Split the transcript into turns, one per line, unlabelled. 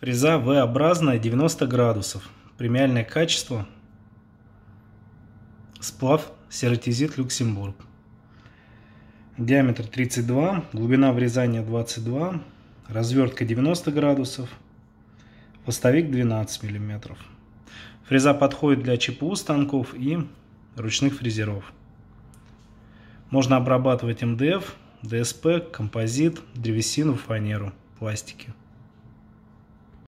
Фреза V-образная 90 градусов. Премиальное качество. Сплав серотизит Люксембург. Диаметр 32, глубина врезания 22, развертка 90 градусов, поставик 12 мм. Фреза подходит для ЧПУ станков и ручных фрезеров. Можно обрабатывать МДФ, ДСП, композит, древесину, фанеру, пластики.